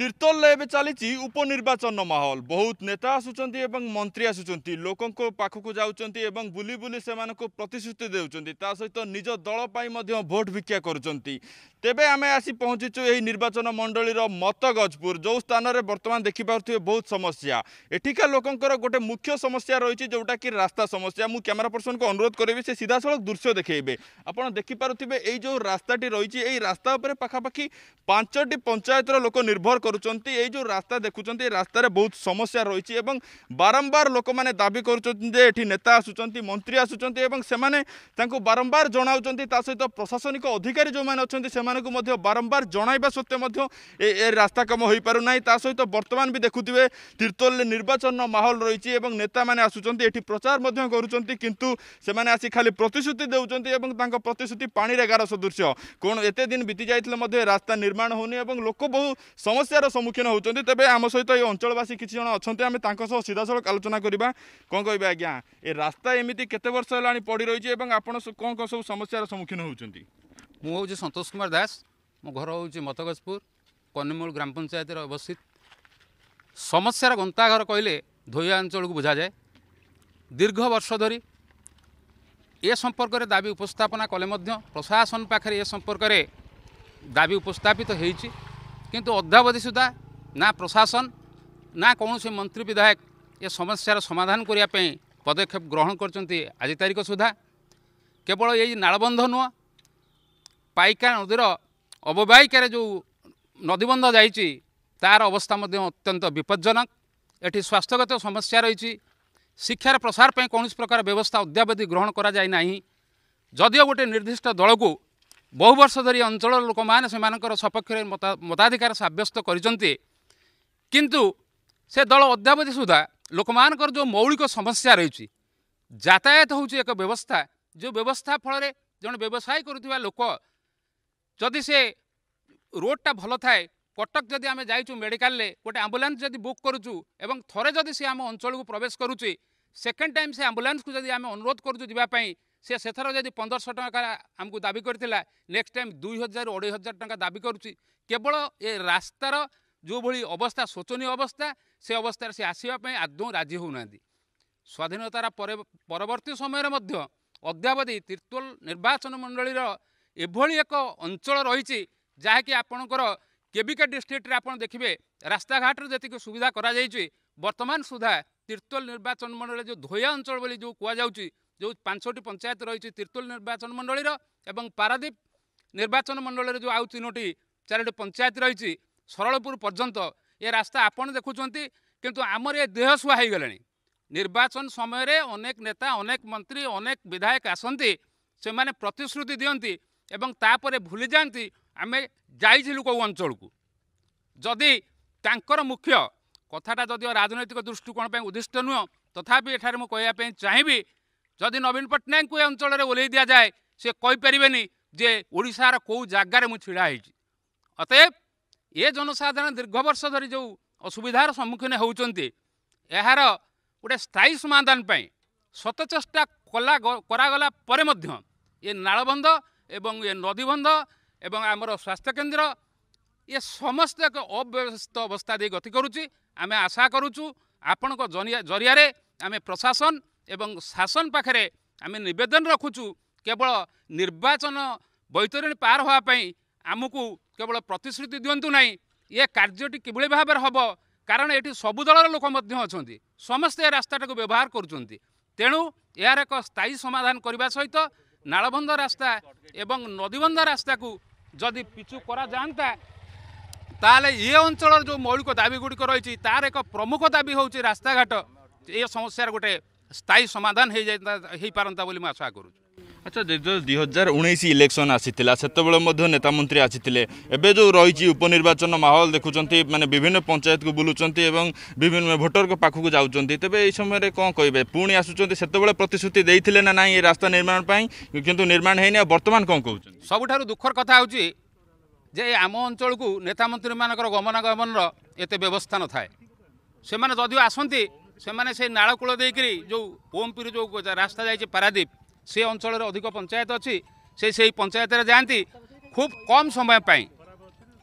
ତୀର୍ତ୍ତୋଲ ଏବେ ଚାଲିଛି ଉପନିର୍ବାଚନ ମାହୋଲ ବହୁତ ନେତା ଆସୁଛନ୍ତି ଏବଂ ମନ୍ତ୍ରୀ ଆସୁଛନ୍ତି ଲୋକଙ୍କ ପାଖକୁ ଯାଉଛନ୍ତି ଏବଂ ବୁଲି ବୁଲି ସେମାନଙ୍କୁ ପ୍ରତିଶ୍ରୁତି ଦେଉଛନ୍ତି ତା ସହିତ ନିଜ ଦଳ ପାଇଁ ମଧ୍ୟ ଭୋଟ ଭିକ୍ଷା କରୁଛନ୍ତି ତେବେ ଆମେ ଆସି ପହଞ୍ଚିଛୁ ଏହି ନିର୍ବାଚନ ମଣ୍ଡଳୀର ମତଗଜପୁର ଯେଉଁ ସ୍ଥାନରେ ବର୍ତ୍ତମାନ ଦେଖିପାରୁଥିବେ ବହୁତ ସମସ୍ୟା ଏଠିକା ଲୋକଙ୍କର ଗୋଟେ ମୁଖ୍ୟ ସମସ୍ୟା ରହିଛି ଯେଉଁଟାକି ରାସ୍ତା ସମସ୍ୟା ମୁଁ କ୍ୟାମେରା ପର୍ସନକୁ ଅନୁରୋଧ କରିବି ସେ ସିଧାସଳଖ ଦୃଶ୍ୟ ଦେଖାଇବେ ଆପଣ ଦେଖିପାରୁଥିବେ ଏଇ ଯେଉଁ ରାସ୍ତାଟି ରହିଛି ଏହି ରାସ୍ତା ଉପରେ ପାଖାପାଖି ପାଞ୍ଚଟି ପଞ୍ଚାୟତର ଲୋକ ନିର୍ଭର କରୁଛନ୍ତି ଏଇ ଯେଉଁ ରାସ୍ତା ଦେଖୁଛନ୍ତି ଏ ରାସ୍ତାରେ ବହୁତ ସମସ୍ୟା ରହିଛି ଏବଂ ବାରମ୍ବାର ଲୋକମାନେ ଦାବି କରୁଛନ୍ତି ଯେ ଏଠି ନେତା ଆସୁଛନ୍ତି ମନ୍ତ୍ରୀ ଆସୁଛନ୍ତି ଏବଂ ସେମାନେ ତାଙ୍କୁ ବାରମ୍ବାର ଜଣାଉଛନ୍ତି ତା ସହିତ ପ୍ରଶାସନିକ ଅଧିକାରୀ ଯେଉଁମାନେ ଅଛନ୍ତି ସେମାନଙ୍କୁ ମଧ୍ୟ ବାରମ୍ବାର ଜଣାଇବା ସତ୍ତ୍ୱେ ମଧ୍ୟ ଏ ରାସ୍ତା କାମ ହୋଇପାରୁନାହିଁ ତା ସହିତ ବର୍ତ୍ତମାନ ବି ଦେଖୁଥିବେ ତୀର୍ତ୍ତୋଲରେ ନିର୍ବାଚନର ମାହୋଲ ରହିଛି ଏବଂ ନେତାମାନେ ଆସୁଛନ୍ତି ଏଠି ପ୍ରଚାର ମଧ୍ୟ କରୁଛନ୍ତି କିନ୍ତୁ ସେମାନେ ଆସି ଖାଲି ପ୍ରତିଶ୍ରୁତି ଦେଉଛନ୍ତି ଏବଂ ତାଙ୍କ ପ୍ରତିଶ୍ରୁତି ପାଣିରେ ଗାର ସଦୃଶ କ'ଣ ଏତେ ଦିନ ବିତି ଯାଇଥିଲେ ମଧ୍ୟ ରାସ୍ତା ନିର୍ମାଣ ହେଉନି ଏବଂ ଲୋକ ବହୁ ସମସ୍ୟା ସମସ୍ୟାର ସମ୍ମୁଖୀନ ହେଉଛନ୍ତି ତେବେ ଆମ ସହିତ ଏ ଅଞ୍ଚଳବାସୀ କିଛି ଜଣ ଅଛନ୍ତି ଆମେ ତାଙ୍କ ସହ ସିଧାସଳଖ ଆଲୋଚନା କରିବା କ'ଣ କହିବେ ଆଜ୍ଞା ଏ ରାସ୍ତା ଏମିତି କେତେ ବର୍ଷ ହେଲାଣି ପଡ଼ି ରହିଛି ଏବଂ ଆପଣ କ'ଣ କ'ଣ ସବୁ ସମସ୍ୟାର ସମ୍ମୁଖୀନ ହେଉଛନ୍ତି ମୁଁ ହେଉଛି ସନ୍ତୋଷ କୁମାର ଦାସ ମୋ ଘର ହେଉଛି ମତଗଜପୁର କନିମୂଳ ଗ୍ରାମ ପଞ୍ଚାୟତରେ ଅବସ୍ଥିତ ସମସ୍ୟାର ଗନ୍ତାଘର କହିଲେ ଧୋଇଆ ଅଞ୍ଚଳକୁ ବୁଝାଯାଏ ଦୀର୍ଘ ବର୍ଷ ଧରି ଏ ସମ୍ପର୍କରେ ଦାବି ଉପସ୍ଥାପନା କଲେ ମଧ୍ୟ ପ୍ରଶାସନ ପାଖରେ ଏ ସମ୍ପର୍କରେ ଦାବି ଉପସ୍ଥାପିତ ହୋଇଛି କିନ୍ତୁ ଅଦ୍ୟାବଧି ସୁଦ୍ଧା ନା ପ୍ରଶାସନ ନା କୌଣସି ମନ୍ତ୍ରୀ ବିଧାୟକ ଏ ସମସ୍ୟାର ସମାଧାନ କରିବା ପାଇଁ ପଦକ୍ଷେପ ଗ୍ରହଣ କରିଛନ୍ତି ଆଜି ତାରିଖ ସୁଦ୍ଧା କେବଳ ଏଇ ନାଳବନ୍ଧ ନୁହଁ ପାଇକା ନଦୀର ଅବବାହିକାରେ ଯେଉଁ ନଦୀବନ୍ଧ ଯାଇଛି ତାର ଅବସ୍ଥା ମଧ୍ୟ ଅତ୍ୟନ୍ତ ବିପଜ୍ଜନକ ଏଠି ସ୍ୱାସ୍ଥ୍ୟଗତ ସମସ୍ୟା ରହିଛି ଶିକ୍ଷାର ପ୍ରସାର ପାଇଁ କୌଣସି ପ୍ରକାର ବ୍ୟବସ୍ଥା ଅଦ୍ୟାବଧି ଗ୍ରହଣ କରାଯାଇ ନାହିଁ ଯଦିଓ ଗୋଟିଏ ନିର୍ଦ୍ଦିଷ୍ଟ ଦଳକୁ ବହୁ ବର୍ଷ ଧରି ଅଞ୍ଚଳର ଲୋକମାନେ ସେମାନଙ୍କର ସପକ୍ଷରେ ମତାଧିକାର ସାବ୍ୟସ୍ତ କରିଛନ୍ତି କିନ୍ତୁ ସେ ଦଳ ଅଦ୍ୟାବଧି ସୁଦ୍ଧା ଲୋକମାନଙ୍କର ଯେଉଁ ମୌଳିକ ସମସ୍ୟା ରହିଛି ଯାତାୟାତ ହେଉଛି ଏକ ବ୍ୟବସ୍ଥା ଯେଉଁ ବ୍ୟବସ୍ଥା ଫଳରେ ଜଣେ ବ୍ୟବସାୟ କରୁଥିବା ଲୋକ ଯଦି ସେ ରୋଡ଼ଟା ଭଲ ଥାଏ କଟକ ଯଦି ଆମେ ଯାଇଛୁ ମେଡ଼ିକାଲରେ ଗୋଟେ ଆମ୍ବୁଲାନ୍ସ ଯଦି ବୁକ୍ କରୁଛୁ ଏବଂ ଥରେ ଯଦି ସେ ଆମ ଅଞ୍ଚଳକୁ ପ୍ରବେଶ କରୁଛି ସେକେଣ୍ଡ ଟାଇମ୍ ସେ ଆମ୍ବୁଲାନ୍ସକୁ ଯଦି ଆମେ ଅନୁରୋଧ କରୁଛୁ ଯିବା ପାଇଁ সে সেথর যদি পনেরোশো টাকা আমি দাবি করে নেক্সট টাইম দুই হাজার অড়াই হাজার টাকা দাবি করছি কেবল এ রাস্তার যেভাবে অবস্থা শোচনীয় অবস্থা সে অবস্থায় সে আসবে আদৌ রাজি হো না স্বাধীনতার পরবর্তী সময়ের মধ্যে অদ্যাবধি তীর্তোল নির্বাচন মন্ডলীর এভাবে এক অঞ্চল রয়েছে যাকি আপনার কেবিকা ডিস্ট্রিক্টরে আপনার দেখবে রাস্তাঘাটর যেত সুবিধা করা যাই বর্তমান সুদ্ধা নির্বাচন মন্ডলী যে ধোয়া অঞ্চল বলে যে কুয়া କୁହାଯାଉଛି ଯେଉଁ ପାଞ୍ଚଟି ପଞ୍ଚାୟତ ରହିଛି ତିର୍ତୋଲ ନିର୍ବାଚନ ମଣ୍ଡଳୀର ଏବଂ ପାରାଦ୍ୱୀପ ନିର୍ବାଚନ ମଣ୍ଡଳୀରେ ଯେଉଁ ଆଉ ତିନୋଟି ଚାରୋଟି ପଞ୍ଚାୟତ ରହିଛି ସରଳପୁର ପର୍ଯ୍ୟନ୍ତ ଏ ରାସ୍ତା ଆପଣ ଦେଖୁଛନ୍ତି କିନ୍ତୁ ଆମର ଏ ଦେହସୁହା ହୋଇଗଲାଣି ନିର୍ବାଚନ ସମୟରେ ଅନେକ ନେତା ଅନେକ ମନ୍ତ୍ରୀ ଅନେକ ବିଧାୟକ ଆସନ୍ତି ସେମାନେ ପ୍ରତିଶ୍ରୁତି ଦିଅନ୍ତି ଏବଂ ତାପରେ ଭୁଲି ଯାଆନ୍ତି ଆମେ ଯାଇଥିଲୁ କେଉଁ ଅଞ୍ଚଳକୁ ଯଦି ତାଙ୍କର ମୁଖ୍ୟ କଥାଟା ଯଦିଓ ରାଜନୈତିକ ଦୃଷ୍ଟିକୋଣ ପାଇଁ ଉଦ୍ଦିଷ୍ଟ ନୁହଁ ତଥାପି ଏଠାରେ ମୁଁ କହିବା ପାଇଁ ଚାହିଁବି ଯଦି ନବୀନ ପଟ୍ଟନାୟକଙ୍କୁ ଏ ଅଞ୍ଚଳରେ ଓହ୍ଲାଇ ଦିଆଯାଏ ସେ କହିପାରିବେନି ଯେ ଓଡ଼ିଶାର କେଉଁ ଜାଗାରେ ମୁଁ ଛିଡ଼ା ହେଇଛି ଅତଏବ ଏ ଜନସାଧାରଣ ଦୀର୍ଘ ବର୍ଷ ଧରି ଯେଉଁ ଅସୁବିଧାର ସମ୍ମୁଖୀନ ହେଉଛନ୍ତି ଏହାର ଗୋଟେ ସ୍ଥାୟୀ ସମାଧାନ ପାଇଁ ଶତଚେଷ୍ଟା କଲା କରାଗଲା ପରେ ମଧ୍ୟ ଏ ନାଳବନ୍ଧ ଏବଂ ଏ ନଦୀବନ୍ଧ ଏବଂ ଆମର ସ୍ୱାସ୍ଥ୍ୟକେନ୍ଦ୍ର ଏ ସମସ୍ତ ଏକ ଅବ୍ୟବସ୍ଥିତ ଅବସ୍ଥା ଦେଇ ଗତି କରୁଛି ଆମେ ଆଶା କରୁଛୁ ଆପଣଙ୍କ ଜରିଆରେ ଆମେ ପ୍ରଶାସନ ଏବଂ ଶାସନ ପାଖରେ ଆମେ ନିବେଦନ ରଖୁଛୁ କେବଳ ନିର୍ବାଚନ ବୈତରଣୀ ପାର ହେବା ପାଇଁ ଆମକୁ କେବଳ ପ୍ରତିଶ୍ରୁତି ଦିଅନ୍ତୁ ନାହିଁ ଏ କାର୍ଯ୍ୟଟି କିଭଳି ଭାବରେ ହେବ କାରଣ ଏଠି ସବୁ ଦଳର ଲୋକ ମଧ୍ୟ ଅଛନ୍ତି ସମସ୍ତେ ଏ ରାସ୍ତାଟାକୁ ବ୍ୟବହାର କରୁଛନ୍ତି ତେଣୁ ଏହାର ଏକ ସ୍ଥାୟୀ ସମାଧାନ କରିବା ସହିତ ନାଳବନ୍ଧ ରାସ୍ତା ଏବଂ ନଦୀବନ୍ଧ ରାସ୍ତାକୁ ଯଦି ପିଛୁ କରାଯାଆନ୍ତା ତାହେଲେ ଏ ଅଞ୍ଚଳର ଯେଉଁ ମୌଳିକ ଦାବିଗୁଡ଼ିକ ରହିଛି ତାର ଏକ ପ୍ରମୁଖ ଦାବି ହେଉଛି ରାସ୍ତାଘାଟ ଏ ସମସ୍ୟାର ଗୋଟେ ସ୍ଥାୟୀ ସମାଧାନ ହେଇଯାଇ ହେଇପାରନ୍ତା ବୋଲି ମୁଁ ଆଶା କରୁଛି ଆଚ୍ଛା ଯେତେବେଳେ ଦୁଇ ହଜାର ଉଣେଇଶ ଇଲେକ୍ସନ୍ ଆସିଥିଲା ସେତେବେଳେ ମଧ୍ୟ ନେତାମନ୍ତ୍ରୀ ଆସିଥିଲେ ଏବେ ଯେଉଁ ରହିଛି ଉପନିର୍ବାଚନ ମାହୋଲ ଦେଖୁଛନ୍ତି ମାନେ ବିଭିନ୍ନ ପଞ୍ଚାୟତକୁ ବୁଲୁଛନ୍ତି ଏବଂ ବିଭିନ୍ନ ଭୋଟରଙ୍କ ପାଖକୁ ଯାଉଛନ୍ତି ତେବେ ଏହି ସମୟରେ କ'ଣ କହିବେ ପୁଣି ଆସୁଛନ୍ତି ସେତେବେଳେ ପ୍ରତିଶ୍ରୁତି ଦେଇଥିଲେ ନା ନାହିଁ ଏ ରାସ୍ତା ନିର୍ମାଣ ପାଇଁ କିନ୍ତୁ ନିର୍ମାଣ ହେଇନି ଆଉ ବର୍ତ୍ତମାନ କ'ଣ କହୁଛନ୍ତି ସବୁଠାରୁ ଦୁଃଖର କଥା ହେଉଛି ଯେ ଆମ ଅଞ୍ଚଳକୁ ନେତାମନ୍ତ୍ରୀମାନଙ୍କର ଗମନାଗମନର ଏତେ ବ୍ୟବସ୍ଥା ନଥାଏ ସେମାନେ ଯଦିଓ ଆସନ୍ତି সেমানে সেই নাড়কূল ଦେଇକରି ଯେଉଁ ଓମ୍ପିରୁ ଯେଉଁ রাস্তা ଯାଇଛି ପାରାଦ୍ୱୀପ সে অঞ্চলের অধিক পঞ্চায়েত ଅଛି সে সেই পঞ্চায়েতের ଯାଆନ୍ତି খুব কম সময় পাই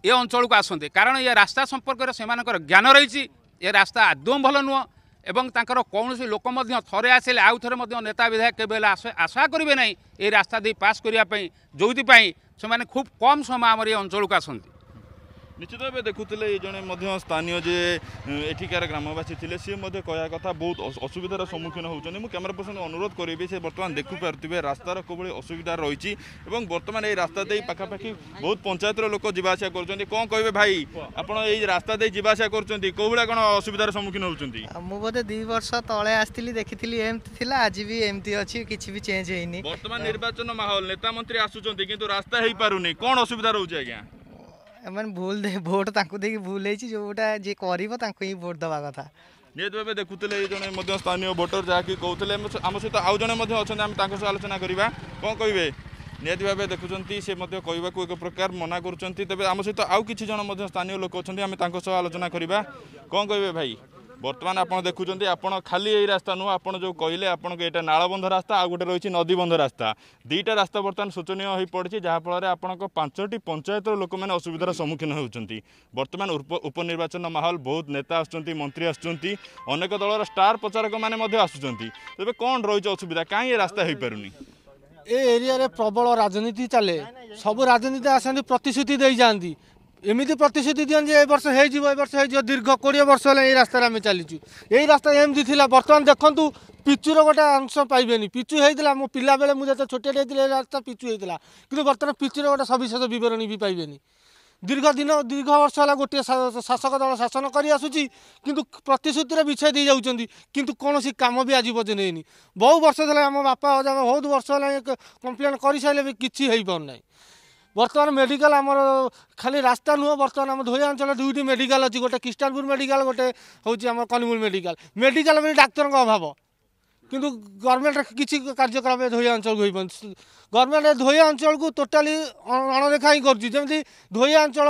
এ অঞ্চলক আসতে কারণ এ রাস্তা সম্পর্কের সে জ্ঞান রয়েছে এ রাস্তা আদৌ ভালো নুহ এবং তাঁর কৌশি লোক মধ্যে থরে আসলে আউ থরে নেতা বিধায়ক কেবে আশা করবে না এই রাস্তা দিয়ে পাশ করা যেপাই সে খুব কম সময় আমার এই অঞ্চলক আসতে ନିଶ୍ଚିତ ଭାବେ ଦେଖୁଥିଲେ ଏଇ ଜଣେ ମଧ୍ୟ ସ୍ଥାନୀୟ ଯେ ଏଠିକାର ଗ୍ରାମବାସୀ ଥିଲେ ସିଏ ମଧ୍ୟ କହିବା କଥା ବହୁତ ଅସୁବିଧାର ସମ୍ମୁଖୀନ ହେଉଛନ୍ତି ମୁଁ କ୍ୟାମେରା ପର୍ସନକୁ ଅନୁରୋଧ କରିବି ସେ ବର୍ତ୍ତମାନ ଦେଖିପାରୁଥିବେ ରାସ୍ତାର କେଉଁଭଳି ଅସୁବିଧା ରହିଛି ଏବଂ ବର୍ତ୍ତମାନ ଏଇ ରାସ୍ତା ଦେଇ ପାଖାପାଖି ବହୁତ ପଞ୍ଚାୟତର ଲୋକ ଯିବା ଆସିବା କରୁଛନ୍ତି କ'ଣ କହିବେ ଭାଇ ଆପଣ ଏଇ ରାସ୍ତା ଦେଇ ଯିବା ଆସିବା କରୁଛନ୍ତି କେଉଁଭଳିଆ କ'ଣ ଅସୁବିଧାର ସମ୍ମୁଖୀନ ହେଉଛନ୍ତି ମୁଁ ବୋଧେ ଦୁଇ ବର୍ଷ ତଳେ ଆସିଥିଲି ଦେଖିଥିଲି ଏମିତି ଥିଲା ଆଜି ବି ଏମିତି ଅଛି କିଛି ବି ଚେଞ୍ଜ ହେଇନି ବର୍ତ୍ତମାନ ନିର୍ବାଚନ ମାହୋଲ ନେତା ମନ୍ତ୍ରୀ ଆସୁଛନ୍ତି କିନ୍ତୁ ରାସ୍ତା ହେଇପାରୁନି କ'ଣ ଅସୁବିଧା ରହୁଛି ଆଜ୍ଞା ମାନେ ଭୁଲ ଭୋଟ ତାଙ୍କୁ ଦେଇକି ଭୁଲ ହେଇଛି ଯେଉଁଟା ଯିଏ କରିବ ତାଙ୍କୁ ହିଁ ଭୋଟ ଦେବା କଥା ଯେହେତୁ ଭାବେ ଦେଖୁଥିଲେ ଜଣେ ମଧ୍ୟ ସ୍ଥାନୀୟ ଭୋଟର ଯାହାକି କହୁଥିଲେ ଆମ ସହିତ ଆଉ ଜଣେ ମଧ୍ୟ ଅଛନ୍ତି ଆମେ ତାଙ୍କ ସହ ଆଲୋଚନା କରିବା କ'ଣ କହିବେ ନିହାତି ଭାବେ ଦେଖୁଛନ୍ତି ସେ ମଧ୍ୟ କହିବାକୁ ଏକ ପ୍ରକାର ମନା କରୁଛନ୍ତି ତେବେ ଆମ ସହିତ ଆଉ କିଛି ଜଣ ମଧ୍ୟ ସ୍ଥାନୀୟ ଲୋକ ଅଛନ୍ତି ଆମେ ତାଙ୍କ ସହ ଆଲୋଚନା କରିବା କ'ଣ କହିବେ ଭାଇ বর্তমান আপনার দেখুম আপনার খালি এই রাস্তা নুহ আপনার যে কহিলে আপনার এটা নাড়বন্ধ রাস্তা আউ গোটে রয়েছে নদীবন্ধ রাস্তা দুইটা রাস্তা বর্তমান শোচনীয় হয়ে পড়ছে যাফলের আপনার পাঁচটি পঞ্চায়েতর লোক মানে অসুবিধার সম্মুখীন হচ্ছেন বর্তমান উপনির্বাচন মাহল বহুত নেতা আসছেন মন্ত্রী আসছেন অনেক দলর স্টার প্রচারক মানে আসুচার তবে কম রয়েছে অসুবিধা কাই এ রাস্তা হয়ে পারুনি এ এরিয়ার প্রবল রাজনীতি চালে সবু রাজনীতি আসতে প্রতিশ্রুতি দিয়ে যাতে এমিতি প্রতিশ্রুতি দিকে এই বর্ষ হয়ে যাব এই বর্ষ হয়ে যাব দীর্ঘ কোড়িয়ে বর্ষ হলে এই রাস্তায় আমি চালিছু এই রাস্তা এমতি লা বর্তমান দেখুন পিচুর গোটে অংশ পাইবেনি পিচু হয়েছিল মো পিলা বেড়ে মু যেতে ছোটিয়া হয়েছিল এই রাস্তা পিচু হয়েছিল কিন্তু বর্তমান পিচুর গোটে সবিশেষ বিবরণী বি পাইবেনি দীর্ঘদিন দীর্ঘ বর্ষ হল গোটিয়ে শাসক দল শাসন করে আসুচি কিন্তু প্রতিশ্রুতির বিছাই দিয়ে যাচ্ছেন কিন্তু কৌশি কাম বি আজ পর্যন্ত হয়নি বহু বর্ষ হলে আমার বাপা অজা বহুত বর্ষ হলে কমপ্লেন করে সারে কিছু হয়ে পার বর্তমান মেডিকাল আমার খালি রাস্তা নুহ বর্তমান আমার ধৈর্য অঞ্চলে দুইটি মেডিকাল অছি গোটে খ্রিস্টানপুর মেডিকাল গোটে হচ্ছে আমার কলিমুল মেডিকাল মেডিকাল মানে ডাক্তারঙ্ক অভাব কিন্তু গভর্নমেন্ট কিছু কার্যক্রম ধৈয়া অঞ্চলকে হইপার গভর্নমেন্ট ধৈয়া অঞ্চলকে টোটালি অণদেখা ହିଁ যেমন ଯେମିତି অঞ্চল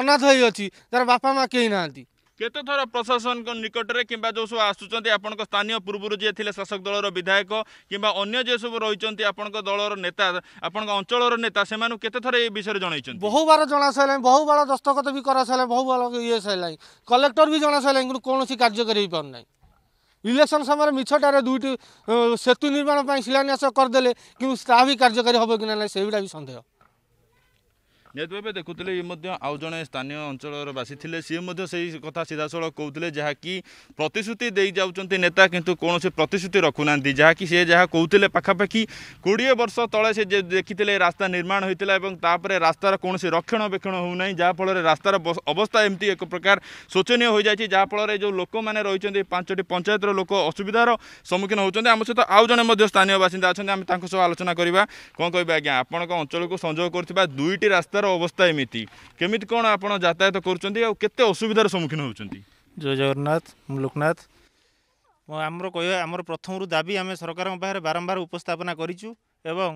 অনাথ হয়ে ହେଇଅଛି ତାର বাপা মা কে না କେତେଥର ପ୍ରଶାସନଙ୍କ ନିକଟରେ କିମ୍ବା ଯେଉଁ ସବୁ ଆସୁଛନ୍ତି ଆପଣଙ୍କ ସ୍ଥାନୀୟ ପୂର୍ବରୁ ଯିଏ ଥିଲେ ଶାସକ ଦଳର ବିଧାୟକ କିମ୍ବା ଅନ୍ୟ ଯିଏ ସବୁ ରହିଛନ୍ତି ଆପଣଙ୍କ ଦଳର ନେତା ଆପଣଙ୍କ ଅଞ୍ଚଳର ନେତା ସେମାନଙ୍କୁ କେତେଥର ଏ ବିଷୟରେ ଜଣାଇଛନ୍ତି ବହୁବାର ଜଣାସାରିଲାଣି ବହୁବାର ଦସ୍ତଖତ ବି କରାସାରିଲାଣି ବହୁବାର ଇଏ ସାରିଲାଣି କଲେକ୍ଟର ବି ଜଣାସାରିଲାଣି କିନ୍ତୁ କୌଣସି କାର୍ଯ୍ୟକାରୀ ହେଇପାରୁନାହିଁ ইলেকশন সময় মিছটার দুইটি সেতু নির্মাণ শিলান্যাস করেদেলে কিন্তু তা বি কার্যকারী হব কি না সেইগুলা বি সন্দেহ ନିହାତି ଭାବେ ଦେଖୁଥିଲେ ଇଏ ମଧ୍ୟ ଆଉ ଜଣେ ସ୍ଥାନୀୟ ଅଞ୍ଚଳର ବାସୀ ଥିଲେ ସିଏ ମଧ୍ୟ ସେଇ କଥା ସିଧାସଳଖ କହୁଥିଲେ ଯାହାକି ପ୍ରତିଶ୍ରୁତି ଦେଇଯାଉଛନ୍ତି ନେତା କିନ୍ତୁ କୌଣସି ପ୍ରତିଶ୍ରୁତି ରଖୁନାହାନ୍ତି ଯାହାକି ସେ ଯାହା କହୁଥିଲେ ପାଖାପାଖି କୋଡ଼ିଏ ବର୍ଷ ତଳେ ସେ ଦେଖିଥିଲେ ରାସ୍ତା ନିର୍ମାଣ ହୋଇଥିଲା ଏବଂ ତାପରେ ରାସ୍ତାର କୌଣସି ରକ୍ଷଣାବେକ୍ଷଣ ହେଉନାହିଁ ଯାହାଫଳରେ ରାସ୍ତାର ଅବସ୍ଥା ଏମିତି ଏକ ପ୍ରକାର ଶୋଚନୀୟ ହୋଇଯାଇଛି ଯାହାଫଳରେ ଯେଉଁ ଲୋକମାନେ ରହିଛନ୍ତି ପାଞ୍ଚଟି ପଞ୍ଚାୟତର ଲୋକ ଅସୁବିଧାର ସମ୍ମୁଖୀନ ହେଉଛନ୍ତି ଆମ ସହିତ ଆଉ ଜଣେ ମଧ୍ୟ ସ୍ଥାନୀୟ ବାସିନ୍ଦା ଅଛନ୍ତି ଆମେ ତାଙ୍କ ସହ ଆଲୋଚନା କରିବା କ'ଣ କହିବା ଆଜ୍ଞା ଆପଣଙ୍କ ଅଞ୍ଚଳକୁ ସଂଯୋଗ କରୁଥିବା ଦୁଇଟି ରାସ୍ତାର ରାସ୍ତାର ଅବସ୍ଥା ଏମିତି କେମିତି କ'ଣ ଆପଣ ଯାତାୟତ କରୁଛନ୍ତି ଆଉ କେତେ ଅସୁବିଧାର ସମ୍ମୁଖୀନ ହେଉଛନ୍ତି ଜୟ ଜଗନ୍ନାଥ ମୁଁ ଲୋକନାଥ ମୁଁ ଆମର କହିବା ଆମର ପ୍ରଥମରୁ ଦାବି ଆମେ ସରକାରଙ୍କ ପାଖରେ ବାରମ୍ବାର ଉପସ୍ଥାପନା କରିଛୁ ଏବଂ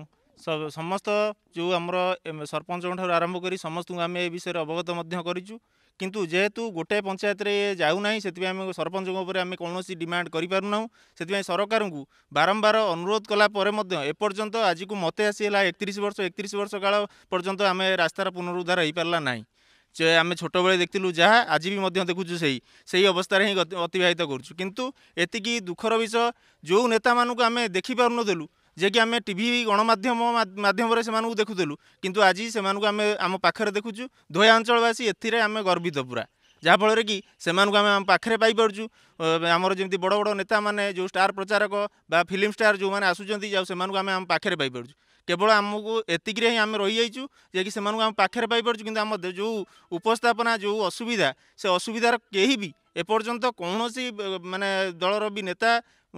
ସମସ୍ତ ଯେଉଁ ଆମର ସରପଞ୍ଚଙ୍କଠାରୁ ଆରମ୍ଭ କରି ସମସ୍ତଙ୍କୁ ଆମେ ଏ ବିଷୟରେ ଅବଗତ ମଧ୍ୟ କରିଛୁ କିନ୍ତୁ ଯେହେତୁ ଗୋଟେ ପଞ୍ଚାୟତରେ ଯାଉନାହିଁ ସେଥିପାଇଁ ଆମେ ସରପଞ୍ଚଙ୍କ ଉପରେ ଆମେ କୌଣସି ଡିମାଣ୍ଡ କରିପାରୁନାହୁଁ ସେଥିପାଇଁ ସରକାରଙ୍କୁ ବାରମ୍ବାର ଅନୁରୋଧ କଲା ପରେ ମଧ୍ୟ ଏପର୍ଯ୍ୟନ୍ତ ଆଜିକୁ ମୋତେ ଆସିଗଲା ଏକତିରିଶ ବର୍ଷ ଏକତିରିଶ ବର୍ଷ କାଳ ପର୍ଯ୍ୟନ୍ତ ଆମେ ରାସ୍ତାର ପୁନରୁଦ୍ଧାର ହୋଇପାରିଲା ନାହିଁ ଯେ ଆମେ ଛୋଟବେଳେ ଦେଖିଥିଲୁ ଯାହା ଆଜି ବି ମଧ୍ୟ ଦେଖୁଛୁ ସେହି ସେହି ଅବସ୍ଥାରେ ହିଁ ଅତିବାହିତ କରୁଛୁ କିନ୍ତୁ ଏତିକି ଦୁଃଖର ବିଷୟ ଯେଉଁ ନେତାମାନଙ୍କୁ ଆମେ ଦେଖିପାରୁନଥିଲୁ ଯିଏକି ଆମେ ଟିଭି ଗଣମାଧ୍ୟମ ମାଧ୍ୟମରେ ସେମାନଙ୍କୁ ଦେଖୁଥିଲୁ କିନ୍ତୁ ଆଜି ସେମାନଙ୍କୁ ଆମେ ଆମ ପାଖରେ ଦେଖୁଛୁ ଧୋୟା ଅଞ୍ଚଳବାସୀ ଏଥିରେ ଆମେ ଗର୍ବିତ ପୁରା ଯାହାଫଳରେ କି ସେମାନଙ୍କୁ ଆମେ ଆମ ପାଖରେ ପାଇପାରୁଛୁ ଆମର ଯେମିତି ବଡ଼ ବଡ଼ ନେତାମାନେ ଯେଉଁ ଷ୍ଟାର୍ ପ୍ରଚାରକ ବା ଫିଲ୍ମ ଷ୍ଟାର୍ ଯେଉଁମାନେ ଆସୁଛନ୍ତି ଆଉ ସେମାନଙ୍କୁ ଆମେ ଆମ ପାଖରେ ପାଇପାରୁଛୁ କେବଳ ଆମକୁ ଏତିକିରେ ହିଁ ଆମେ ରହିଯାଇଛୁ ଯିଏକି ସେମାନଙ୍କୁ ଆମ ପାଖରେ ପାଇପାରୁଛୁ କିନ୍ତୁ ଆମ ଯେଉଁ ଉପସ୍ଥାପନା ଯେଉଁ ଅସୁବିଧା ସେ ଅସୁବିଧାର କେହି ବି ଏପର୍ଯ୍ୟନ୍ତ କୌଣସି ମାନେ ଦଳର ବି ନେତା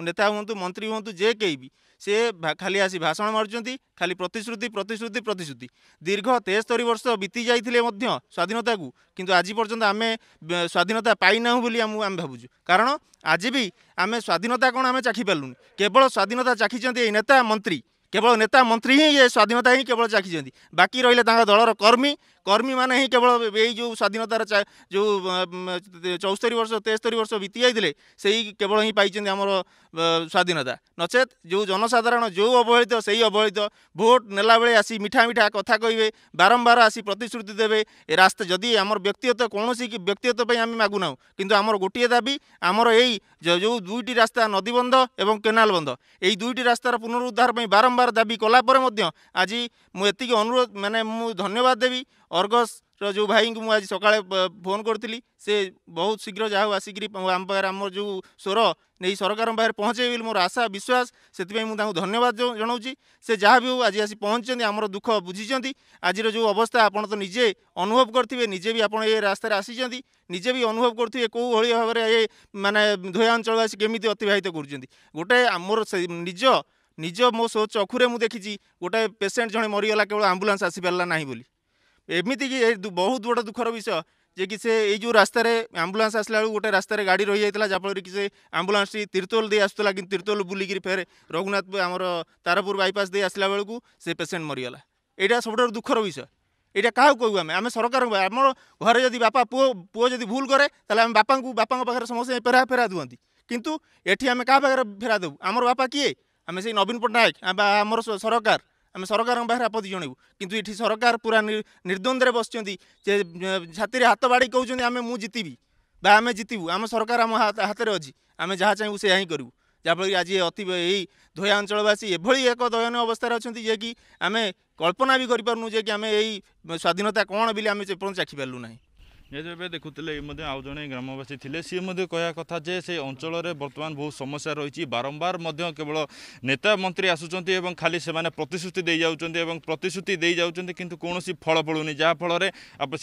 ନେତା ହୁଅନ୍ତୁ ମନ୍ତ୍ରୀ ହୁଅନ୍ତୁ ଯେ କେହି ବି ସେ ଖାଲି ଆସି ଭାଷଣ ମାରୁଛନ୍ତି ଖାଲି ପ୍ରତିଶ୍ରୁତି ପ୍ରତିଶ୍ରୁତି ପ୍ରତିଶ୍ରୁତି ଦୀର୍ଘ ତେସ୍ତରୀ ବର୍ଷ ବିତି ଯାଇଥିଲେ ମଧ୍ୟ ସ୍ୱାଧୀନତାକୁ କିନ୍ତୁ ଆଜି ପର୍ଯ୍ୟନ୍ତ ଆମେ ସ୍ୱାଧୀନତା ପାଇନାହୁଁ ବୋଲି ଆମକୁ ଆମେ ଭାବୁଛୁ କାରଣ ଆଜି ବି ଆମେ ସ୍ୱାଧୀନତା କ'ଣ ଆମେ ଚାଖି ପାରିଲୁନି କେବଳ ସ୍ୱାଧୀନତା ଚାଖିଛନ୍ତି ଏଇ ନେତା ମନ୍ତ୍ରୀ କେବଳ ନେତା ମନ୍ତ୍ରୀ ହିଁ ଏ ସ୍ୱାଧୀନତା ହିଁ କେବଳ ଚାଖିଛନ୍ତି ବାକି ରହିଲେ ତାଙ୍କ ଦଳର କର୍ମୀ কর্মী মানে হি কেবল এই যে স্বাধীনতার যে চৌস্তরি বর্ষ তেস্তরি বর্ষ বিতি যাই সেই কেবল হি পাই আমার স্বাধীনতা নচেত যে জনসাধারণ যে অবহেলিত সেই অবহেলিত ভোট নেলাবেলে আসি মিঠা মিঠা কথা কহবে বারম্বার আসি প্রতিশ্রুতি দেবে এ রাস্তা যদি আমার ব্যক্তিগত কৌশি কি ব্যক্তিগত আমি মাগু না কিন্তু আমার গোটিয়ে দাবি আমার এই যে দুইটি রাস্তা নদীবন্ধ এবং কেনাল বন্ধ এই দুইটি রাস্তার পুনরুদ্ধার বারম্বার দাবি কলাপরে আজ মু এত অনুরোধ মানে মু ধন্যবাদ দেবি ଅର୍ଗସ୍ର ଯେଉଁ ଭାଇଙ୍କୁ ମୁଁ ଆଜି ସକାଳେ ଫୋନ୍ କରିଥିଲି ସେ ବହୁତ ଶୀଘ୍ର ଯାହା ହଉ ଆସିକିରି ଆମ ପାଖରେ ଆମର ଯେଉଁ ସ୍ୱର ନେଇ ସରକାରଙ୍କ ପାଖରେ ପହଞ୍ଚାଇବେ ବୋଲି ମୋର ଆଶା ବିଶ୍ୱାସ ସେଥିପାଇଁ ମୁଁ ତାଙ୍କୁ ଧନ୍ୟବାଦ ଜଣାଉଛି ସେ ଯାହା ବି ହଉ ଆଜି ଆସି ପହଞ୍ଚିଛନ୍ତି ଆମର ଦୁଃଖ ବୁଝିଛନ୍ତି ଆଜିର ଯେଉଁ ଅବସ୍ଥା ଆପଣ ତ ନିଜେ ଅନୁଭବ କରିଥିବେ ନିଜେ ବି ଆପଣ ଏ ରାସ୍ତାରେ ଆସିଛନ୍ତି ନିଜେ ବି ଅନୁଭବ କରୁଥିବେ କେଉଁ ଭଳି ଭାବରେ ଏ ମାନେ ଅଞ୍ଚଳ ଆସି କେମିତି ଅତିବାହିତ କରୁଛନ୍ତି ଗୋଟେ ସେ ନିଜ ନିଜ ମୋ ଚକ୍ଷୁରେ ମୁଁ ଦେଖିଛି ଗୋଟେ ପେସେଣ୍ଟ ଜଣେ ମରିଗଲା କେବଳ ଆମ୍ବୁଲାନ୍ସ ଆସିପାରିଲା ନାହିଁ ବୋଲି ଏମିତିକି ବହୁତ ବଡ଼ ଦୁଃଖର ବିଷୟ ଯେ କି ସେ ଏଇ ଯେଉଁ ରାସ୍ତାରେ ଆମ୍ବୁଲାନ୍ସ ଆସିଲା ବେଳକୁ ଗୋଟେ ରାସ୍ତାରେ ଗାଡ଼ି ରହିଯାଇଥିଲା ଯାହାଫଳରେ କି ସେ ଆମ୍ବୁଲାନ୍ସଟି ତିର୍ତ୍ତୋଲ ଦେଇ ଆସୁଥିଲା କିନ୍ତୁ ତିର୍ତ୍ତୋଲ ବୁଲିକିରି ଫେରେ ରଘୁନାଥ ଆମର ତାରପୁର ବାଇପାସ୍ ଦେଇ ଆସିଲା ବେଳକୁ ସେ ପେସେଣ୍ଟ ମରିଗଲା ଏଇଟା ସବୁଠାରୁ ଦୁଃଖର ବିଷୟ ଏଇଟା କାହାକୁ କହିବୁ ଆମେ ଆମେ ସରକାରଙ୍କୁ ଆମର ଘରେ ଯଦି ବାପା ପୁଅ ପୁଅ ଯଦି ଭୁଲ କରେ ତାହେଲେ ଆମେ ବାପାଙ୍କୁ ବାପାଙ୍କ ପାଖରେ ସମସ୍ତେ ଫେରା ଫେରା ଧୁଅନ୍ତି କିନ୍ତୁ ଏଠି ଆମେ କାହା ପାଖରେ ଫେରା ଦେବୁ ଆମର ବାପା କିଏ ଆମେ ସେଇ ନବୀନ ପଟ୍ଟନାୟକ ବା ଆମର ସରକାର ଆମେ ସରକାରଙ୍କ ପାଖରେ ଆପତ୍ତି ଜଣାଇବୁ କିନ୍ତୁ ଏଠି ସରକାର ପୁରା ନିର୍ଦ୍ୱନ୍ଦ୍ୱରେ ବସିଛନ୍ତି ଯେ ଛାତିରେ ହାତ ବାଡ଼ି କହୁଛନ୍ତି ଆମେ ମୁଁ ଜିତିବି ବା ଆମେ ଜିତିବୁ ଆମ ସରକାର ଆମ ହାତରେ ଅଛି ଆମେ ଯାହା ଚାହିଁବୁ ସେୟା ହିଁ କରିବୁ ଯାହାଫଳରେ ଆଜି ଅତି ଏଇ ଧୋଇଆ ଅଞ୍ଚଳବାସୀ ଏଭଳି ଏକ ଦୟନୀୟ ଅବସ୍ଥାରେ ଅଛନ୍ତି ଯିଏକି ଆମେ କଳ୍ପନା ବି କରିପାରୁନୁ ଯେ କି ଆମେ ଏଇ ସ୍ୱାଧୀନତା କ'ଣ ବୋଲି ଆମେ ଏପର୍ଯ୍ୟନ୍ତ ଚାଖିପାରିଲୁ ନାହିଁ ଯେହେତୁ ଏବେ ଦେଖୁଥିଲେ ଏ ମଧ୍ୟ ଆଉ ଜଣେ ଗ୍ରାମବାସୀ ଥିଲେ ସିଏ ମଧ୍ୟ କହିବା କଥା ଯେ ସେ ଅଞ୍ଚଳରେ ବର୍ତ୍ତମାନ ବହୁତ ସମସ୍ୟା ରହିଛି ବାରମ୍ବାର ମଧ୍ୟ କେବଳ ନେତା ମନ୍ତ୍ରୀ ଆସୁଛନ୍ତି ଏବଂ ଖାଲି ସେମାନେ ପ୍ରତିଶ୍ରୁତି ଦେଇଯାଉଛନ୍ତି ଏବଂ ପ୍ରତିଶ୍ରୁତି ଦେଇଯାଉଛନ୍ତି କିନ୍ତୁ କୌଣସି ଫଳ ପଡ଼ୁନି ଯାହାଫଳରେ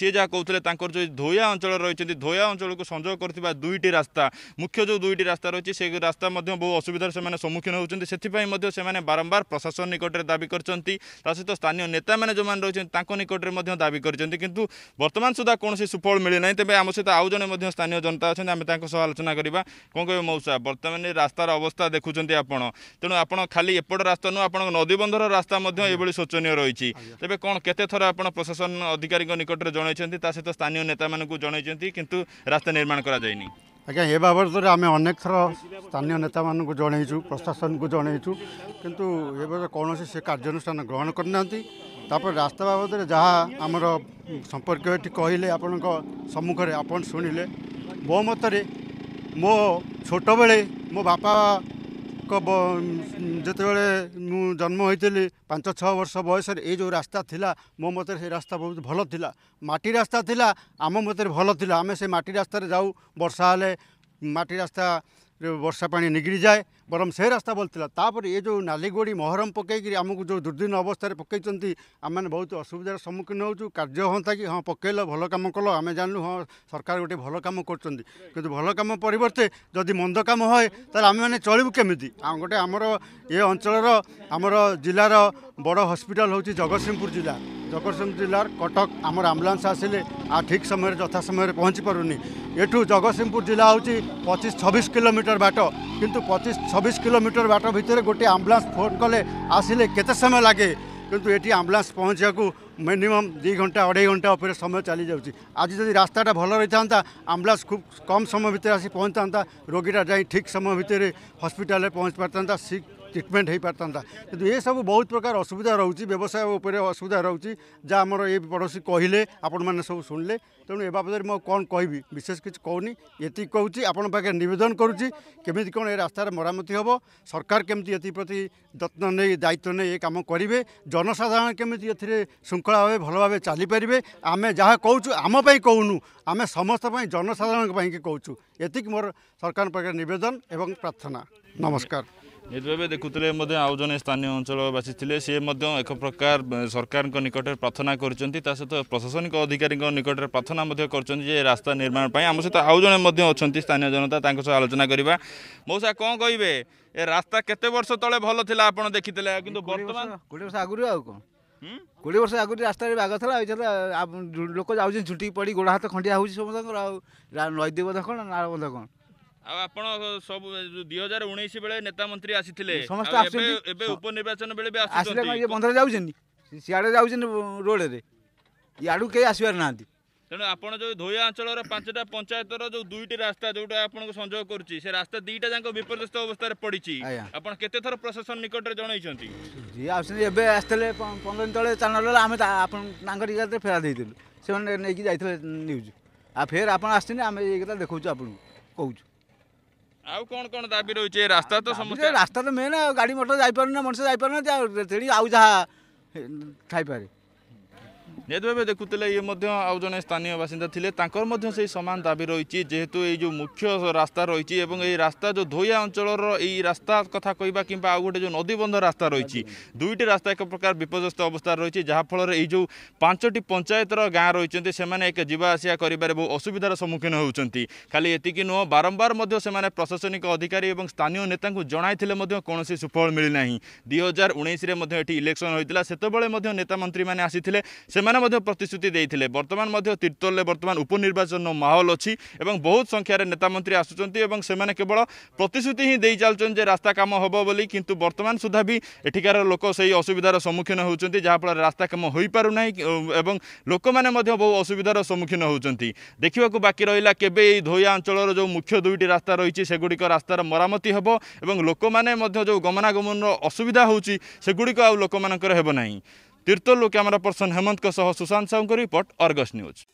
ସିଏ ଯାହା କହୁଥିଲେ ତାଙ୍କର ଯେଉଁ ଧୋୟା ଅଞ୍ଚଳରେ ରହିଛନ୍ତି ଧୋୟା ଅଞ୍ଚଳକୁ ସଂଯୋଗ କରୁଥିବା ଦୁଇଟି ରାସ୍ତା ମୁଖ୍ୟ ଯେଉଁ ଦୁଇଟି ରାସ୍ତା ରହିଛି ସେ ରାସ୍ତା ମଧ୍ୟ ବହୁ ଅସୁବିଧାର ସେମାନେ ସମ୍ମୁଖୀନ ହେଉଛନ୍ତି ସେଥିପାଇଁ ମଧ୍ୟ ସେମାନେ ବାରମ୍ବାର ପ୍ରଶାସନ ନିକଟରେ ଦାବି କରିଛନ୍ତି ତା ସହିତ ସ୍ଥାନୀୟ ନେତାମାନେ ଯେଉଁମାନେ ରହିଛନ୍ତି ତାଙ୍କ ନିକଟରେ ମଧ୍ୟ ଦାବି କରିଛନ୍ତି କିନ୍ତୁ ବର୍ତ୍ତମାନ ସୁଦ୍ଧା କୌଣସି ସୁଫଳ ମିଳିନାହିଁ ତେବେ ଆମ ସହିତ ଆଉ ଜଣେ ମଧ୍ୟ ସ୍ଥାନୀୟ ଜନତା ଅଛନ୍ତି ଆମେ ତାଙ୍କ ସହ ଆଲୋଚନା କରିବା କ'ଣ କହିବେ ମଉସା ବର୍ତ୍ତମାନ ରାସ୍ତାର ଅବସ୍ଥା ଦେଖୁଛନ୍ତି ଆପଣ ତେଣୁ ଆପଣ ଖାଲି ଏପଟ ରାସ୍ତା ନୁହଁ ଆପଣଙ୍କ ନଦୀବନ୍ଧର ରାସ୍ତା ମଧ୍ୟ ଏଭଳି ଶୋଚନୀୟ ରହିଛି ତେବେ କ'ଣ କେତେ ଥର ଆପଣ ପ୍ରଶାସନ ଅଧିକାରୀଙ୍କ ନିକଟରେ ଜଣାଇଛନ୍ତି ତା ସହିତ ସ୍ଥାନୀୟ ନେତାମାନଙ୍କୁ ଜଣାଇଛନ୍ତି କିନ୍ତୁ ରାସ୍ତା ନିର୍ମାଣ କରାଯାଇନି ଆଜ୍ଞା ଏ ବାବଦରେ ଆମେ ଅନେକ ଥର ସ୍ଥାନୀୟ ନେତାମାନଙ୍କୁ ଜଣାଇଛୁ ପ୍ରଶାସନକୁ ଜଣାଇଛୁ କିନ୍ତୁ ଏ କୌଣସି ସେ କାର୍ଯ୍ୟାନୁଷ୍ଠାନ ଗ୍ରହଣ କରିନାହାନ୍ତି ତାପରେ ରାସ୍ତା ବାବଦରେ ଯାହା ଆମର ସମ୍ପର୍କ ଏଠି କହିଲେ ଆପଣଙ୍କ ସମ୍ମୁଖରେ ଆପଣ ଶୁଣିଲେ ମୋ ମତରେ ମୋ ଛୋଟବେଳେ ମୋ ବାପାଙ୍କ ଯେତେବେଳେ ମୁଁ ଜନ୍ମ ହୋଇଥିଲି ପାଞ୍ଚ ଛଅ ବର୍ଷ ବୟସରେ ଏଇ ଯେଉଁ ରାସ୍ତା ଥିଲା ମୋ ମତରେ ସେ ରାସ୍ତା ବହୁତ ଭଲ ଥିଲା ମାଟି ରାସ୍ତା ଥିଲା ଆମ ମତରେ ଭଲ ଥିଲା ଆମେ ସେ ମାଟି ରାସ୍ତାରେ ଯାଉ ବର୍ଷା ହେଲେ ମାଟି ରାସ୍ତାରେ ବର୍ଷା ପାଣି ନିଗିଡ଼ି ଯାଏ বরং সে রাস্তা বলছিল তাপরে এ যে নালিগোড়ি মহরম পকাইকি আমি যে দুর্দিন অবস্থায় পকাইছেন আমি বহুত অসুবিধার সম্মুখীন হচ্ছু কার্য হতা কি হ্যাঁ পকাইল ভালো কাম কল আমি জানলু হ্যাঁ সরকার গোটে ভালো কাম করছেন কিন্তু ভালো কাম পরিবর্তে যদি মন্দ কাম হয় তাহলে আমি মানে চলবু কেমিতি গোটে আমার এ অঞ্চলর আমার জেলার বড় হসপিটাল হচ্ছে জগৎসিংহপুর জেলা জগৎসিংহ জেলার কটক আমার আম্বুলান্স আসলে আর ঠিক সময়ের যথা সময়ের পৌঁছি পারুনি এঠু জগৎসিংহপুর জেলা হচ্ছে পঁচিশ ছবিশ কিলোমিটার বাট কিন্তু পঁচিশ ছবিশ কিলোমিটর বাট ভিতরে গোটি আম্বুলান্স ফোন কলে আসলে কেতে সময় লাগে কিন্তু এটি আম্বুলান্স পৌঁছাকু মিনিমম দুই ঘন্টা অড়াই ঘন্টা উপরে সময় চালি যাচ্ছে আজ যদি রাস্তাটা ভালো রয়েছে আম্বুলান্স খুব কম সময় ভিতরে আসি পৌঁছতা রোগীটা যাই ঠিক সময় ভিতরে হসপিটালে পৌঁছ পারিতা ট্রিটমেন্ট হয়েপারিতা কিন্তু এসব বহুত প্রকার অসুবিধা রয়েছে ব্যবসায় উপরে অসুবিধা রয়েছে যা আমার এ পড়োশী কহিলে আপন মানে সব শুনলে তেমন এ বাবদে মু কম কবি বিশেষ কিছু কৌনি এটি কৌছি আপনার পাখে নিবেদন করুছি কেমিতি কোণ এ রাস্তার মরামতি হব সরকার কেমিতি এটি প্রতি যত্ন নেই দায়িত্ব নেই এ কাম করবে জনসাধারণ কেমিতি এতে শৃঙ্খলা ভাবে ভালোভাবে চালিপারে আমি যা কৌছু আমি কৌনু আমি সমস্ত জনসাধারণ কৌছু এটি মোর সরকার পাখে নিবেদন এবং প্রার্থনা নমস্কার ନିରବେ ଦେଖୁଥିଲେ ମଧ୍ୟ ଆଉ ଜଣେ ସ୍ଥାନୀୟ ଅଞ୍ଚଳବାସୀ ଥିଲେ ସିଏ ମଧ୍ୟ ଏକ ପ୍ରକାର ସରକାରଙ୍କ ନିକଟରେ ପ୍ରାର୍ଥନା କରିଛନ୍ତି ତା ସହିତ ପ୍ରଶାସନିକ ଅଧିକାରୀଙ୍କ ନିକଟରେ ପ୍ରାର୍ଥନା ମଧ୍ୟ କରିଛନ୍ତି ଯେ ରାସ୍ତା ନିର୍ମାଣ ପାଇଁ ଆମ ସହିତ ଆଉ ଜଣେ ମଧ୍ୟ ଅଛନ୍ତି ସ୍ଥାନୀୟ ଜନତା ତାଙ୍କ ସହ ଆଲୋଚନା କରିବା ମଉସା କ'ଣ କହିବେ ଏ ରାସ୍ତା କେତେ ବର୍ଷ ତଳେ ଭଲ ଥିଲା ଆପଣ ଦେଖିଥିଲେ କିନ୍ତୁ ବର୍ତ୍ତମାନ କୋଡ଼ିଏ ବର୍ଷ ଆଗରୁ ଆଉ କ'ଣ କୋଡ଼ିଏ ବର୍ଷ ଆଗରୁ ରାସ୍ତାରେ ବାଗ ଥିଲା ଲୋକ ଯାଉଛନ୍ତି ଝୁଣ୍ଟିକି ପଡ଼ି ଗୋଡ଼ ହାତ ଖଣ୍ଡିଆ ହେଉଛି ସମସ୍ତଙ୍କର ଆଉ ନଈ ବନ୍ଧ କ'ଣ ନାଳ ବନ୍ଧ କ'ଣ ଆଉ ଆପଣ ସବୁ ଦୁଇ ହଜାର ଉଣେଇଶ ବେଳେ ନେତା ମନ୍ତ୍ରୀ ଆସିଥିଲେ ସମସ୍ତେ ଏବେ ଉପନିର୍ବାଚନ ବେଳେ ବି ଆସିଲେ ଇଏ ବନ୍ଧରେ ଯାଉଛନ୍ତି ସିଆଡ଼େ ଯାଉଛନ୍ତି ରୋଡ଼ରେ ଇଆଡ଼ୁ କେହି ଆସିବାର ନାହାନ୍ତି ତେଣୁ ଆପଣ ଯେଉଁ ଧୋୟା ଅଞ୍ଚଳର ପାଞ୍ଚଟା ପଞ୍ଚାୟତର ଯେଉଁ ଦୁଇଟି ରାସ୍ତା ଯେଉଁଟା ଆପଣଙ୍କୁ ସଂଯୋଗ କରୁଛି ସେ ରାସ୍ତା ଦୁଇଟା ଯାକ ବିପର୍ଯ୍ୟସ୍ତ ଅବସ୍ଥାରେ ପଡ଼ିଛି ଆପଣ କେତେ ଥର ପ୍ରଶାସନ ନିକଟରେ ଜଣାଇଛନ୍ତି ଯିଏ ଆସୁଛନ୍ତି ଏବେ ଆସିଥିଲେ ପନ୍ଦର ଦିନ ତଳେ ଚାଲାଣ ଆମେ ଆପଣ ତାଙ୍କ ଟିକାରେ ଫେରା ଦେଇଥିଲୁ ସେମାନେ ନେଇକି ଯାଇଥିଲେ ନ୍ୟୁଜ୍ ଆଉ ଫେର ଆପଣ ଆସିଛନ୍ତି ଆମେ ଏଇ କଥା ଦେଖାଉଛୁ ଆପଣଙ୍କୁ କହୁଛୁ ଆଉ କ'ଣ କ'ଣ ଦାବି ରହୁଛି ରାସ୍ତା ତ ସମସ୍ତେ ରାସ୍ତା ତ ମେନ୍ ଆଉ ଗାଡ଼ି ମଟର ଯାଇପାରୁନି ମଣିଷ ଯାଇପାରୁନାହାନ୍ତି ଆଉ ତେଣୁ ଆଉ ଯାହା ଥାଇପାରେ নিহত ভাবে দেখুলে ইয়ে মধ্যে আউ জন স্থানীয় বাসিন্দা লে তাঁর মধ্যে সেই সমান দাবি রয়েছে যেহেতু এই যে মুখ্য রাস্তা রয়েছে এবং এই রাস্তা যে ধোয়া অঞ্চলর এই রাস্তা কথা কিনা কিংবা আউ গোটে যে নদীবন্ধ রাস্তা রয়েছে দুইটি রাস্তা এক প্রকার বিপর্যস্ত অবস্থা রয়েছে যা যাফলের এই যে পাঁচটি পঞ্চায়েতর গাঁ রয়েছে সে যা আসা করবার বহু অসুবিধার সম্মুখীন হচ্ছেন খালি এতিকি নুহ বারম্বার সে প্রশাসনিক অধিকারী এবং স্থানীয় নেতা জনাইলে কৌশি সুফল মিলি না দুই হাজার উনিশে এটি ইলেকশন হয়েছিল সেতবে নেতা মন্ত্রী মানে আসলে সে ମଧ୍ୟ ପ୍ରତିଶ୍ରୁତି ଦେଇଥିଲେ ବର୍ତ୍ତମାନ ମଧ୍ୟ ତିର୍ତ୍ତୋଲରେ ବର୍ତ୍ତମାନ ଉପନିର୍ବାଚନ ମାହୋଲ ଅଛି ଏବଂ ବହୁତ ସଂଖ୍ୟାରେ ନେତାମନ୍ତ୍ରୀ ଆସୁଛନ୍ତି ଏବଂ ସେମାନେ କେବଳ ପ୍ରତିଶ୍ରୁତି ହିଁ ଦେଇ ଚାଲୁଛନ୍ତି ଯେ ରାସ୍ତା କାମ ହେବ ବୋଲି କିନ୍ତୁ ବର୍ତ୍ତମାନ ସୁଦ୍ଧା ବି ଏଠିକାର ଲୋକ ସେଇ ଅସୁବିଧାର ସମ୍ମୁଖୀନ ହେଉଛନ୍ତି ଯାହାଫଳରେ ରାସ୍ତା କାମ ହୋଇପାରୁନାହିଁ ଏବଂ ଲୋକମାନେ ମଧ୍ୟ ବହୁ ଅସୁବିଧାର ସମ୍ମୁଖୀନ ହେଉଛନ୍ତି ଦେଖିବାକୁ ବାକି ରହିଲା କେବେ ଏହି ଧୋଇଆ ଅଞ୍ଚଳର ଯେଉଁ ମୁଖ୍ୟ ଦୁଇଟି ରାସ୍ତା ରହିଛି ସେଗୁଡ଼ିକ ରାସ୍ତାର ମରାମତି ହେବ ଏବଂ ଲୋକମାନେ ମଧ୍ୟ ଯେଉଁ ଗମନାଗମନର ଅସୁବିଧା ହେଉଛି ସେଗୁଡ଼ିକ ଆଉ ଲୋକମାନଙ୍କର ହେବ ନାହିଁ तिर्तोल्लो क्यामेरा पर्सन हेमन्तको सह सुशान्त साहुको रिपोर्ट अर्गस न्युज